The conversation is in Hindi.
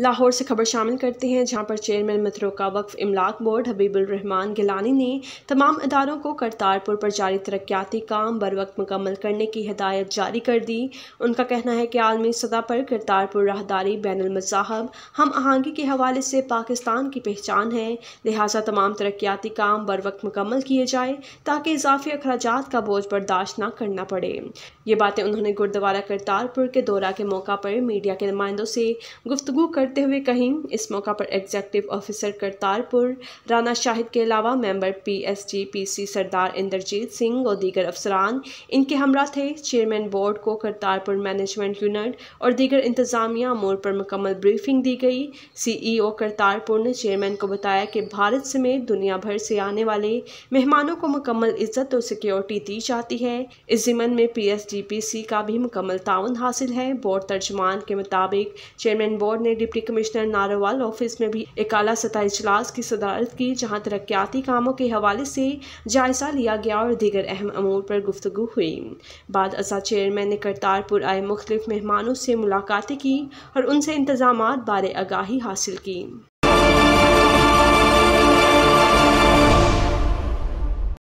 लाहौर से खबर शामिल करते हैं जहां पर चेयरमैन मतरोका वक्फ इमलाक बोर्ड हबीबुलरहमान गिलानी ने तमाम इदारों को करतारपुर पर जारी तरक्याती काम बर वक्त मुकम्मल करने की हदायत जारी कर दी उनका कहना है कि आलमी सतह पर करतारपुर राहदारी बैन अमजाहब हम आहंगी के हवाले से पाकिस्तान की पहचान है लिहाजा तमाम तरक्याती काम बर वक्त मुकम्मल किए जाए ताकि इजाफी अखराज का बोझ बर्दाश्त न करना पड़े ये बातें उन्होंने गुरुद्वारा करतारपुर के दौरा के मौका पर मीडिया के नुमाइंदों से गुफ्तु कर करते हुए कहीं इस मौका पर एग्जेक्टिव ऑफिसर करतारपुर राणा शाहिद के अलावा member P S G P C Sardar Inderjit Singh और दीगर अफसरान इनके हमरा थे चेयरमैन बोर्ड को करतारपुर मैनेजमेंट यूनिट और दीगर इंतजामिया अमूर पर मुकम्मल ब्रीफिंग दी गई सीईओ e करतारपुर ने चेयरमैन को बताया कि भारत समेत दुनिया भर से आने वाले मेहमानों को मुकम्मल इज्जत और सिक्योरिटी दी जाती है इस जिमन में पीएसजीपीसी का भी मुकम्मल तान हासिल है बोर्ड तर्जमान के मुताबिक चेयरमैन बोर्ड ने deputy deputy commissioner Narowal office में भी एक अला सतह इजलास की सदारत की जहाँ तरक्याती कामों के हवाले से जायजा लिया गया और दीगर अहम अमूर पर गुफ्तु हुई बाद असा चेयरमैन ने करतारपुर आए मुख्तलिफ मेहमानों से मुलाकातें की और उनसे इंतजाम बारे आगाही हासिल की